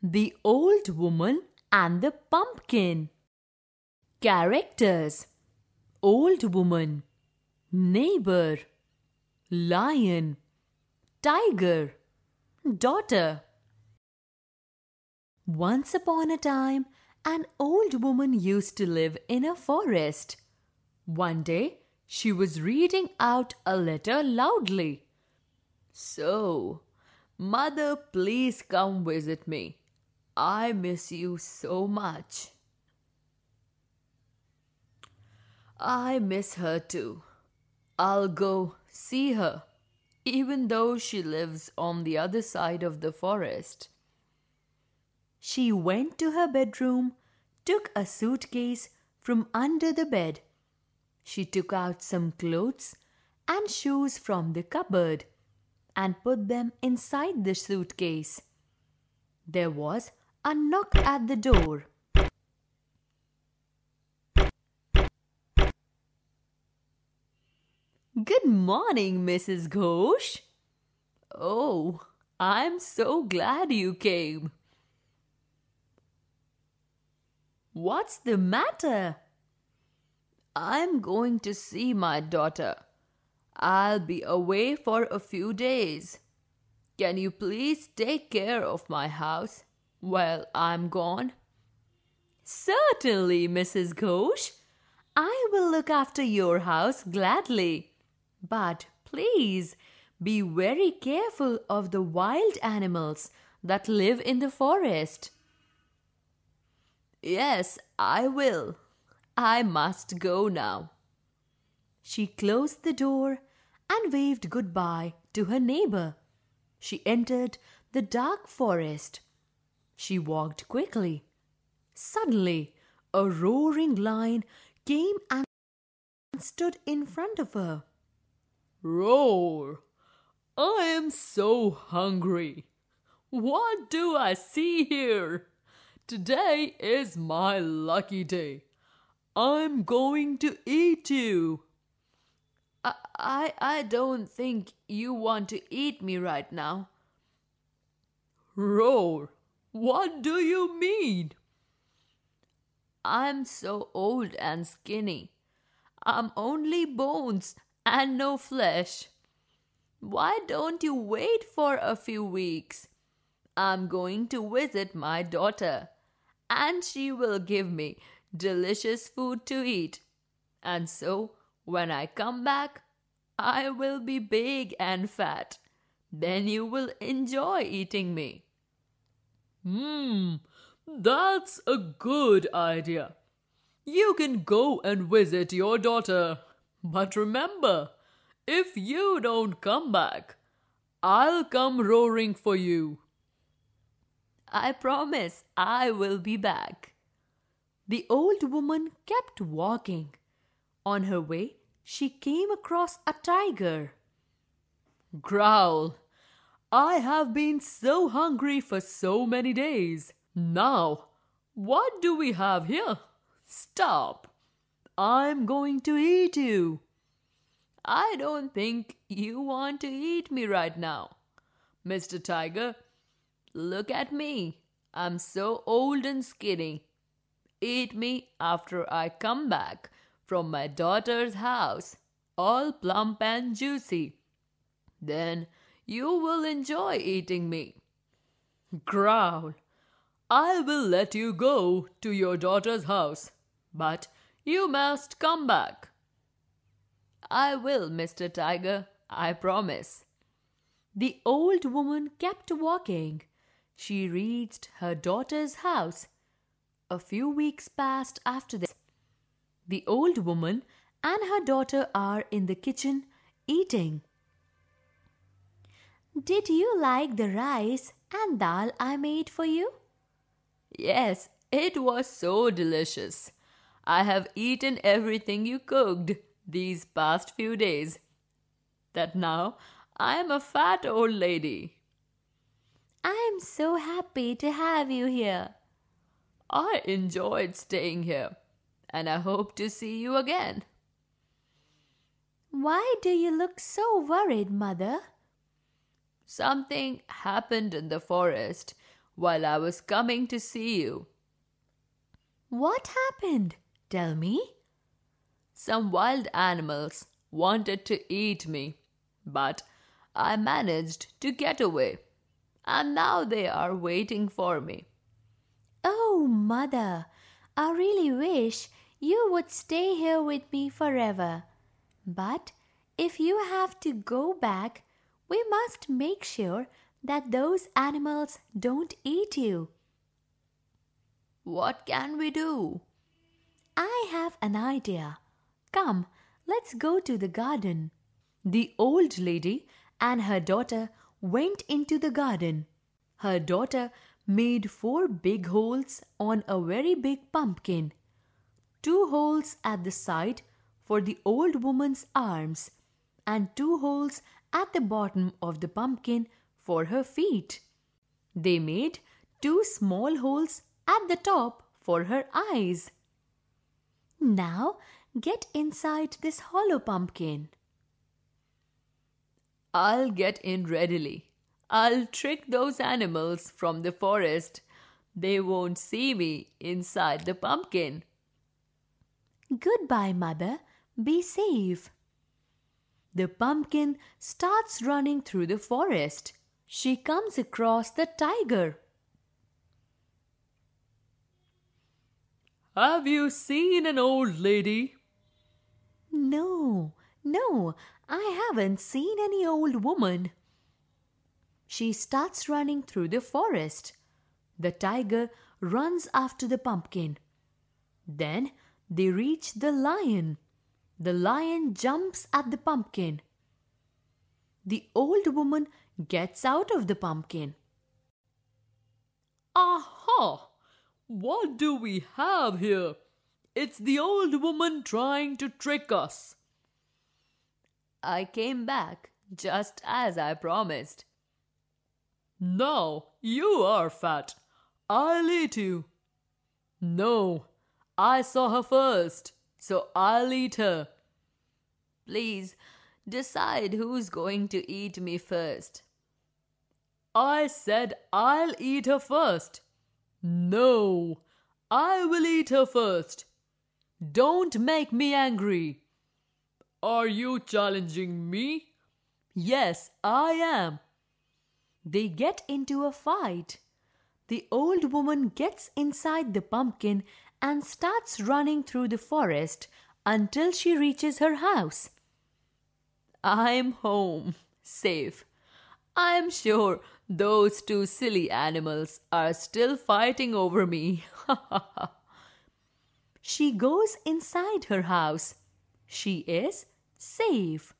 The Old Woman and the Pumpkin. Characters Old Woman, Neighbor, Lion, Tiger, Daughter. Once upon a time, an old woman used to live in a forest. One day, she was reading out a letter loudly. So, Mother, please come visit me. I miss you so much. I miss her too. I'll go see her, even though she lives on the other side of the forest. She went to her bedroom, took a suitcase from under the bed. She took out some clothes and shoes from the cupboard and put them inside the suitcase. There was a knock at the door. Good morning, Mrs. Ghosh. Oh, I'm so glad you came. What's the matter? I'm going to see my daughter. I'll be away for a few days. Can you please take care of my house? while I'm gone? Certainly, Mrs. Ghosh. I will look after your house gladly. But please be very careful of the wild animals that live in the forest. Yes, I will. I must go now. She closed the door and waved goodbye to her neighbor. She entered the dark forest. She walked quickly. Suddenly, a roaring lion came and stood in front of her. Roar! I am so hungry. What do I see here? Today is my lucky day. I'm going to eat you. I, I, I don't think you want to eat me right now. Roar! What do you mean? I'm so old and skinny. I'm only bones and no flesh. Why don't you wait for a few weeks? I'm going to visit my daughter, and she will give me delicious food to eat. And so, when I come back, I will be big and fat. Then you will enjoy eating me. Hmm, that's a good idea. You can go and visit your daughter. But remember, if you don't come back, I'll come roaring for you. I promise I will be back. The old woman kept walking. On her way, she came across a tiger. Growl, I have been so hungry for so many days. Now, what do we have here? Stop! I'm going to eat you. I don't think you want to eat me right now. Mr. Tiger, look at me. I'm so old and skinny. Eat me after I come back from my daughter's house, all plump and juicy. Then you will enjoy eating me. Growl. I will let you go to your daughter's house, but you must come back. I will, Mr. Tiger, I promise. The old woman kept walking. She reached her daughter's house. A few weeks passed after this. The old woman and her daughter are in the kitchen eating. Did you like the rice and dal I made for you? Yes, it was so delicious. I have eaten everything you cooked these past few days. That now I am a fat old lady. I am so happy to have you here. I enjoyed staying here and I hope to see you again. Why do you look so worried, Mother? Something happened in the forest while I was coming to see you. What happened? Tell me. Some wild animals wanted to eat me, but I managed to get away, and now they are waiting for me. Oh, mother, I really wish you would stay here with me forever. But if you have to go back, we must make sure that those animals don't eat you. What can we do? I have an idea. Come, let's go to the garden. The old lady and her daughter went into the garden. Her daughter made four big holes on a very big pumpkin, two holes at the side for the old woman's arms, and two holes at the bottom of the pumpkin for her feet. They made two small holes at the top for her eyes. Now get inside this hollow pumpkin. I'll get in readily. I'll trick those animals from the forest. They won't see me inside the pumpkin. Goodbye, Mother. Be safe the pumpkin starts running through the forest. She comes across the tiger. Have you seen an old lady? No, no, I haven't seen any old woman. She starts running through the forest. The tiger runs after the pumpkin. Then they reach the lion. The lion jumps at the pumpkin. The old woman gets out of the pumpkin. Aha! What do we have here? It's the old woman trying to trick us. I came back just as I promised. Now you are fat. I'll eat you. No, I saw her first. So I'll eat her. Please decide who's going to eat me first. I said I'll eat her first. No, I will eat her first. Don't make me angry. Are you challenging me? Yes, I am. They get into a fight. The old woman gets inside the pumpkin and starts running through the forest until she reaches her house. I'm home, safe. I'm sure those two silly animals are still fighting over me. she goes inside her house. She is safe.